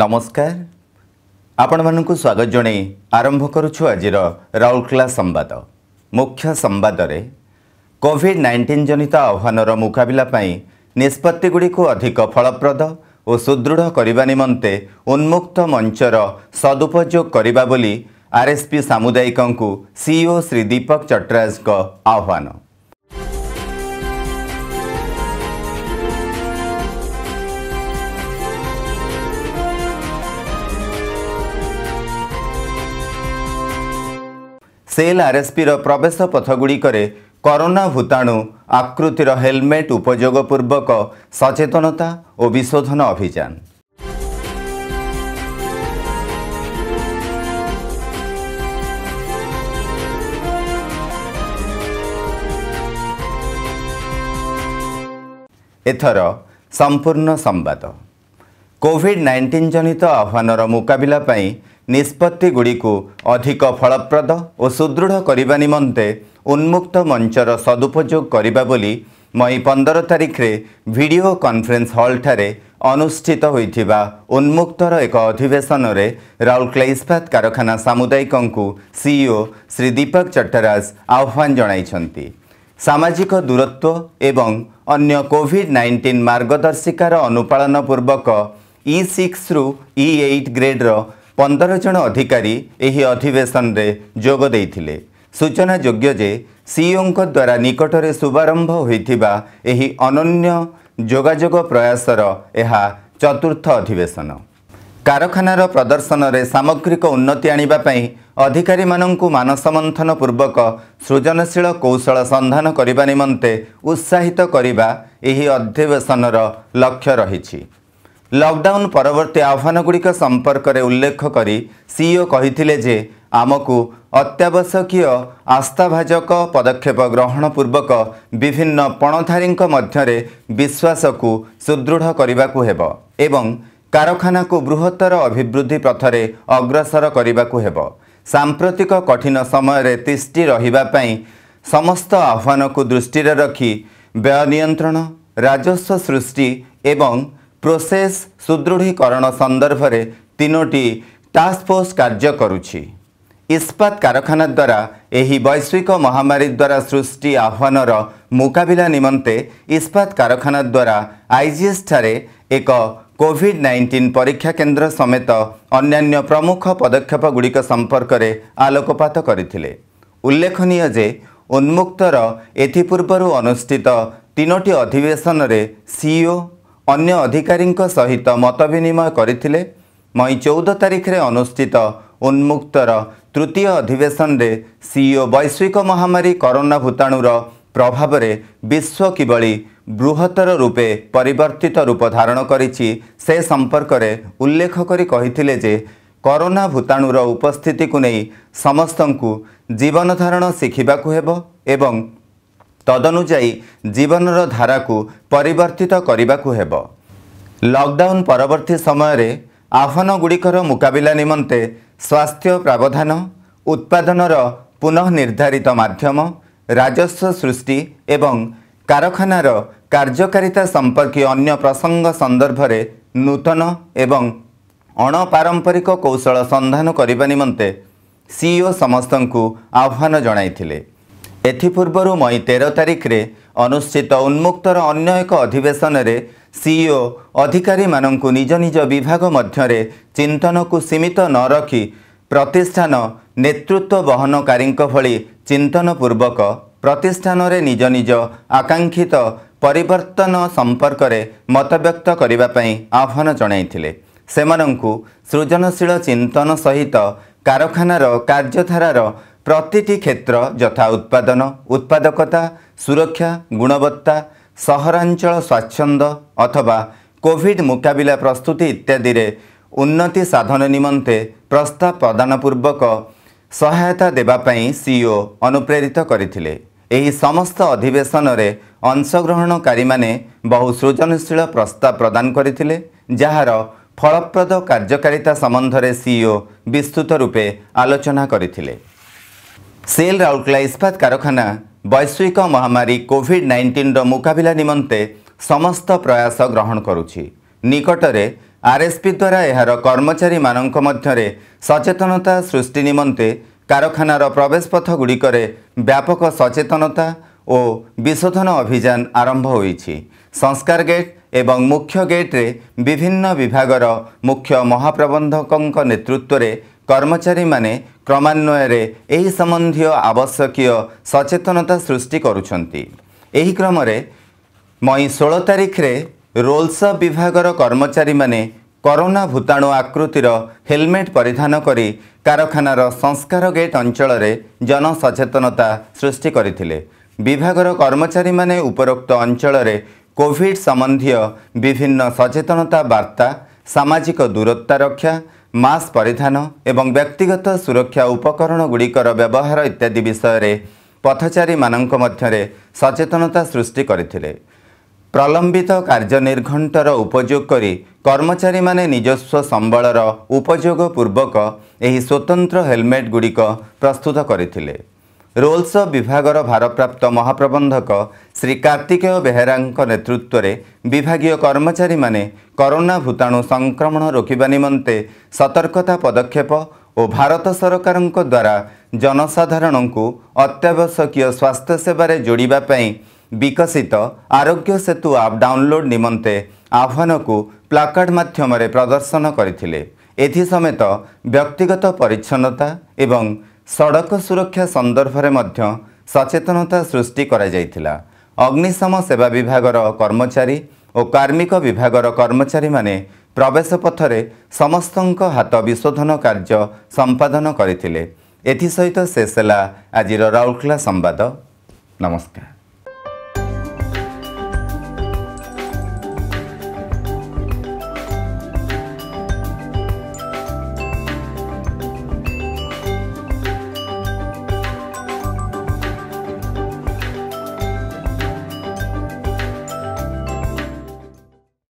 ନମସ୍କାର ଆପଣମାନଙ୍କୁ ସ୍ୱାଗତ ଜଣାଇ ଆରମ୍ଭ କରୁଛୁ ଆଜିର ରାଉରକେଲା ସମ୍ବାଦ ମୁଖ୍ୟ ସମ୍ବାଦରେ କୋଭିଡ଼ ନାଇଣ୍ଟିନ୍ ଜନିତ ଆହ୍ୱାନର ମୁକାବିଲା ପାଇଁ ନିଷ୍ପତ୍ତିଗୁଡ଼ିକୁ ଅଧିକ ଫଳପ୍ରଦ ଓ ସୁଦୃଢ଼ କରିବା ନିମନ୍ତେ ଉନ୍ମୁକ୍ତ ମଞ୍ଚର ସଦୁପଯୋଗ କରିବା ବୋଲି ଆର୍ଏସ୍ପି ସାମୁଦାୟିକଙ୍କୁ ସିଇଓ ଶ୍ରୀ ଦୀପକ ଚଟ୍ରାଜଙ୍କ ଆହ୍ୱାନ ସେଲ୍ ଆର୍ଏସ୍ପିର ପ୍ରବେଶ ପଥଗୁଡ଼ିକରେ କରୋନା ଭୂତାଣୁ ଆକୃତିର ହେଲମେଟ୍ ଉପଯୋଗ ପୂର୍ବକ ସଚେତନତା ଓ ବିଶୋଧନ ଅଭିଯାନ ଏଥର ସମ୍ପୂର୍ଣ୍ଣ ସମ୍ବାଦ କୋଭିଡ୍ ନାଇଣ୍ଟିନ୍ ଜନିତ ଆହ୍ୱାନର ମୁକାବିଲା ପାଇଁ ନିଷ୍ପତ୍ତିଗୁଡ଼ିକୁ ଅଧିକ ଫଳପ୍ରଦ ଓ ସୁଦୃଢ଼ କରିବା ନିମନ୍ତେ ଉନ୍ମୁକ୍ତ ମଞ୍ଚର ସଦୁପଯୋଗ କରିବା ବୋଲି ମଇ ପନ୍ଦର ତାରିଖରେ ଭିଡ଼ିଓ କନ୍ଫରେନ୍ସ ହଲ୍ଠାରେ ଅନୁଷ୍ଠିତ ହୋଇଥିବା ଉନ୍ମୁକ୍ତର ଏକ ଅଧିବେଶନରେ ରାଉରକେଲା ଇସ୍ପାତ କାରଖାନା ସାମୁଦାୟିକଙ୍କୁ ସିଇଓ ଶ୍ରୀ ଦୀପକ ଚଟ୍ଟରାଜ ଆହ୍ୱାନ ଜଣାଇଛନ୍ତି ସାମାଜିକ ଦୂରତ୍ୱ ଏବଂ ଅନ୍ୟ କୋଭିଡ୍ ନାଇଣ୍ଟିନ୍ ମାର୍ଗଦର୍ଶିକାର ଅନୁପାଳନ ପୂର୍ବକ ଇ ସିକ୍ସରୁ ଇ ଏଇଟ୍ ଗ୍ରେଡ଼୍ର ପନ୍ଦର ଜଣ ଅଧିକାରୀ ଏହି ଅଧିବେଶନରେ ଯୋଗ ଦେଇଥିଲେ ସୂଚନାଯୋଗ୍ୟ ଯେ ସିଇଓଙ୍କ ଦ୍ୱାରା ନିକଟରେ ଶୁଭାରମ୍ଭ ହୋଇଥିବା ଏହି ଅନନ୍ୟ ଯୋଗାଯୋଗ ପ୍ରୟାସର ଏହା ଚତୁର୍ଥ ଅଧିବେଶନ କାରଖାନାର ପ୍ରଦର୍ଶନରେ ସାମଗ୍ରିକ ଉନ୍ନତି ଆଣିବା ପାଇଁ ଅଧିକାରୀମାନଙ୍କୁ ମାନସମନ୍ଥନ ପୂର୍ବକ ସୃଜନଶୀଳ କୌଶଳ ସନ୍ଧାନ କରିବା ନିମନ୍ତେ ଉତ୍ସାହିତ କରିବା ଏହି ଅଧିବେଶନର ଲକ୍ଷ୍ୟ ରହିଛି ଲକ୍ଡାଉନ୍ ପରବର୍ତ୍ତୀ ଆହ୍ୱାନଗୁଡ଼ିକ ସମ୍ପର୍କରେ ଉଲ୍ଲେଖ କରି ସିଇଓ କହିଥିଲେ ଯେ ଆମକୁ ଅତ୍ୟାବଶ୍ୟକୀୟ ଆସ୍ଥାଭାଜକ ପଦକ୍ଷେପ ଗ୍ରହଣ ପୂର୍ବକ ବିଭିନ୍ନ ପଣଧାରୀଙ୍କ ମଧ୍ୟରେ ବିଶ୍ୱାସକୁ ସୁଦୃଢ଼ କରିବାକୁ ହେବ ଏବଂ କାରଖାନାକୁ ବୃହତ୍ତର ଅଭିବୃଦ୍ଧି ପଥରେ ଅଗ୍ରସର କରିବାକୁ ହେବ ସାମ୍ପ୍ରତିକ କଠିନ ସମୟରେ ତିଷ୍ଟି ରହିବା ପାଇଁ ସମସ୍ତ ଆହ୍ୱାନକୁ ଦୃଷ୍ଟିରେ ରଖି ବ୍ୟୟ ନିୟନ୍ତ୍ରଣ ରାଜସ୍ୱ ସୃଷ୍ଟି ଏବଂ ପ୍ରୋସେସ୍ ସୁଦୃଢ଼ୀକରଣ ସନ୍ଦର୍ଭରେ ତିନୋଟି ଟାସ୍କଫୋର୍ସ କାର୍ଯ୍ୟ କରୁଛି ଇସ୍ପାତ କାରଖାନା ଦ୍ୱାରା ଏହି ବୈଶ୍ୱିକ ମହାମାରୀ ଦ୍ୱାରା ସୃଷ୍ଟି ଆହ୍ୱାନର ମୁକାବିଲା ନିମନ୍ତେ ଇସ୍ପାତ କାରଖାନା ଦ୍ୱାରା ଆଇଜିଏସ୍ଠାରେ ଏକ କୋଭିଡ୍ ନାଇଣ୍ଟିନ୍ ପରୀକ୍ଷା କେନ୍ଦ୍ର ସମେତ ଅନ୍ୟାନ୍ୟ ପ୍ରମୁଖ ପଦକ୍ଷେପଗୁଡ଼ିକ ସମ୍ପର୍କରେ ଆଲୋକପାତ କରିଥିଲେ ଉଲ୍ଲେଖନୀୟ ଯେ ଉନ୍ମୁକ୍ତର ଏଥିପୂର୍ବରୁ ଅନୁଷ୍ଠିତ ତିନୋଟି ଅଧିବେଶନରେ ସିଇଓ ଅନ୍ୟ ଅଧିକାରୀଙ୍କ ସହିତ ମତ ବିନିମୟ କରିଥିଲେ ମଇ ଚଉଦ ତାରିଖରେ ଅନୁଷ୍ଠିତ ଉନ୍ମୁକ୍ତର ତୃତୀୟ ଅଧିବେଶନରେ ସିଇଓ ବୈଶ୍ୱିକ ମହାମାରୀ କରୋନା ଭୂତାଣୁର ପ୍ରଭାବରେ ବିଶ୍ୱ କିଭଳି ବୃହତ୍ତର ରୂପେ ପରିବର୍ତ୍ତିତ ରୂପ ଧାରଣ କରିଛି ସେ ସମ୍ପର୍କରେ ଉଲ୍ଲେଖ କରି କହିଥିଲେ ଯେ କରୋନା ଭୂତାଣୁର ଉପସ୍ଥିତିକୁ ନେଇ ସମସ୍ତଙ୍କୁ ଜୀବନଧାରଣ ଶିଖିବାକୁ ହେବ ଏବଂ ତଦନୁଯାୟୀ ଜୀବନର ଧାରାକୁ ପରିବର୍ତ୍ତିତ କରିବାକୁ ହେବ ଲକ୍ଡାଉନ୍ ପରବର୍ତ୍ତୀ ସମୟରେ ଆହ୍ୱାନଗୁଡ଼ିକର ମୁକାବିଲା ନିମନ୍ତେ ସ୍ୱାସ୍ଥ୍ୟ ପ୍ରାବଧାନ ଉତ୍ପାଦନର ପୁନଃ ନିର୍ଦ୍ଧାରିତ ମାଧ୍ୟମ ରାଜସ୍ୱ ସୃଷ୍ଟି ଏବଂ କାରଖାନାର କାର୍ଯ୍ୟକାରିତା ସମ୍ପର୍କୀୟ ଅନ୍ୟ ପ୍ରସଙ୍ଗ ସନ୍ଦର୍ଭରେ ନୂତନ ଏବଂ ଅଣପାରମ୍ପରିକ କୌଶଳ ସନ୍ଧାନ କରିବା ନିମନ୍ତେ ସିଇଓ ସମସ୍ତଙ୍କୁ ଆହ୍ୱାନ ଜଣାଇଥିଲେ ଏଥିପୂର୍ବରୁ ମଇ ତେର ତାରିଖରେ ଅନୁଷ୍ଠିତ ଉନ୍ମୁକ୍ତର ଅନ୍ୟ ଏକ ଅଧିବେଶନରେ ସିଇଓ ଅଧିକାରୀମାନଙ୍କୁ ନିଜ ନିଜ ବିଭାଗ ମଧ୍ୟରେ ଚିନ୍ତନକୁ ସୀମିତ ନ ରଖି ପ୍ରତିଷ୍ଠାନ ନେତୃତ୍ୱ ବହନକାରୀଙ୍କ ଭଳି ଚିନ୍ତନପୂର୍ବକ ପ୍ରତିଷ୍ଠାନରେ ନିଜ ନିଜ ଆକାଂକ୍ଷିତ ପରିବର୍ତ୍ତନ ସମ୍ପର୍କରେ ମତବ୍ୟକ୍ତ କରିବା ପାଇଁ ଆହ୍ୱାନ ଜଣାଇଥିଲେ ସେମାନଙ୍କୁ ସୃଜନଶୀଳ ଚିନ୍ତନ ସହିତ କାରଖାନାର କାର୍ଯ୍ୟଧାରାର ପ୍ରତିଟି କ୍ଷେତ୍ର ଯଥା ଉତ୍ପାଦନ ଉତ୍ପାଦକତା ସୁରକ୍ଷା ଗୁଣବତ୍ତା ସହରାଞ୍ଚଳ ସ୍ୱାଚ୍ଛନ୍ଦ ଅଥବା କୋଭିଡ୍ ମୁକାବିଲା ପ୍ରସ୍ତୁତି ଇତ୍ୟାଦିରେ ଉନ୍ନତି ସାଧନ ନିମନ୍ତେ ପ୍ରସ୍ତାବ ପ୍ରଦାନ ପୂର୍ବକ ସହାୟତା ଦେବା ପାଇଁ ସିଇଓ ଅନୁପ୍ରେରିତ କରିଥିଲେ ଏହି ସମସ୍ତ ଅଧିବେଶନରେ ଅଂଶଗ୍ରହଣକାରୀମାନେ ବହୁ ସୃଜନଶୀଳ ପ୍ରସ୍ତାବ ପ୍ରଦାନ କରିଥିଲେ ଯାହାର ଫଳପ୍ରଦ କାର୍ଯ୍ୟକାରିତା ସମ୍ବନ୍ଧରେ ସିଇଓ ବିସ୍ତୃତ ରୂପେ ଆଲୋଚନା କରିଥିଲେ ସେଲ୍ ରାଉରକେଲା ଇସ୍ପାତ କାରଖାନା ବୈଶ୍ୱିକ ମହାମାରୀ କୋଭିଡ୍ ନାଇଣ୍ଟିନ୍ର ମୁକାବିଲା ନିମନ୍ତେ ସମସ୍ତ ପ୍ରୟାସ ଗ୍ରହଣ କରୁଛି ନିକଟରେ ଆର୍ଏସ୍ପି ଦ୍ୱାରା ଏହାର କର୍ମଚାରୀମାନଙ୍କ ମଧ୍ୟରେ ସଚେତନତା ସୃଷ୍ଟି ନିମନ୍ତେ କାରଖାନାର ପ୍ରବେଶପଥଗୁଡ଼ିକରେ ବ୍ୟାପକ ସଚେତନତା ଓ ବିଶୋଧନ ଅଭିଯାନ ଆରମ୍ଭ ହୋଇଛି ସଂସ୍କାର ଗେଟ୍ ଏବଂ ମୁଖ୍ୟ ଗେଟ୍ରେ ବିଭିନ୍ନ ବିଭାଗର ମୁଖ୍ୟ ମହାପ୍ରବନ୍ଧକଙ୍କ ନେତୃତ୍ୱରେ କର୍ମଚାରୀମାନେ କ୍ରମାନ୍ୱୟରେ ଏହି ସମ୍ବନ୍ଧୀୟ ଆବଶ୍ୟକୀୟ ସଚେତନତା ସୃଷ୍ଟି କରୁଛନ୍ତି ଏହି କ୍ରମରେ ମଇ ଷୋହଳ ତାରିଖରେ ରୋଲ୍ସ ବିଭାଗର କର୍ମଚାରୀମାନେ କରୋନା ଭୂତାଣୁ ଆକୃତିର ହେଲମେଟ୍ ପରିଧାନ କରି କାରଖାନାର ସଂସ୍କାର ଗେଟ୍ ଅଞ୍ଚଳରେ ଜନସଚେତନତା ସୃଷ୍ଟି କରିଥିଲେ ବିଭାଗର କର୍ମଚାରୀମାନେ ଉପରୋକ୍ତ ଅଞ୍ଚଳରେ କୋଭିଡ଼ ସମ୍ବନ୍ଧୀୟ ବିଭିନ୍ନ ସଚେତନତା ବାର୍ତ୍ତା ସାମାଜିକ ଦୂରତା ରକ୍ଷା ମାସ୍କ ପରିଧାନ ଏବଂ ବ୍ୟକ୍ତିଗତ ସୁରକ୍ଷା ଉପକରଣଗୁଡ଼ିକର ବ୍ୟବହାର ଇତ୍ୟାଦି ବିଷୟରେ ପଥଚାରୀମାନଙ୍କ ମଧ୍ୟରେ ସଚେତନତା ସୃଷ୍ଟି କରିଥିଲେ ପ୍ରଲମ୍ବିତ କାର୍ଯ୍ୟନିର୍ଘଣ୍ଟର ଉପଯୋଗ କରି କର୍ମଚାରୀମାନେ ନିଜସ୍ୱ ସମ୍ବଳର ଉପଯୋଗ ପୂର୍ବକ ଏହି ସ୍ୱତନ୍ତ୍ର ହେଲମେଟ୍ଗୁଡ଼ିକ ପ୍ରସ୍ତୁତ କରିଥିଲେ ରୋଲ୍ସ ବିଭାଗର ଭାରପ୍ରାପ୍ତ ମହାପ୍ରବନ୍ଧକ ଶ୍ରୀ କାର୍ତ୍ତିକେୟ ବେହେରାଙ୍କ ନେତୃତ୍ୱରେ ବିଭାଗୀୟ କର୍ମଚାରୀମାନେ କରୋନା ଭୂତାଣୁ ସଂକ୍ରମଣ ରୋକିବା ନିମନ୍ତେ ସତର୍କତା ପଦକ୍ଷେପ ଓ ଭାରତ ସରକାରଙ୍କ ଦ୍ୱାରା ଜନସାଧାରଣଙ୍କୁ ଅତ୍ୟାବଶ୍ୟକୀୟ ସ୍ୱାସ୍ଥ୍ୟ ସେବାରେ ଯୋଡ଼ିବା ପାଇଁ ବିକଶିତ ଆରୋଗ୍ୟ ସେତୁ ଆପ୍ ଡାଉନଲୋଡ଼୍ ନିମନ୍ତେ ଆହ୍ୱାନକୁ ପ୍ଲାକାର୍ଡ ମାଧ୍ୟମରେ ପ୍ରଦର୍ଶନ କରିଥିଲେ ଏଥିସମେତ ବ୍ୟକ୍ତିଗତ ପରିଚ୍ଛନ୍ନତା ଏବଂ ସଡ଼କ ସୁରକ୍ଷା ସନ୍ଦର୍ଭରେ ମଧ୍ୟ ସଚେତନତା ସୃଷ୍ଟି କରାଯାଇଥିଲା ଅଗ୍ନିଶମ ସେବା ବିଭାଗର କର୍ମଚାରୀ ଓ କାର୍ମିକ ବିଭାଗର କର୍ମଚାରୀମାନେ ପ୍ରବେଶପଥରେ ସମସ୍ତଙ୍କ ହାତ ବିଶୋଧନ କାର୍ଯ୍ୟ ସମ୍ପାଦନ କରିଥିଲେ ଏଥିସହିତ ଶେଷ ହେଲା ଆଜିର ରାଉରକେଲା ସମ୍ବାଦ ନମସ୍କାର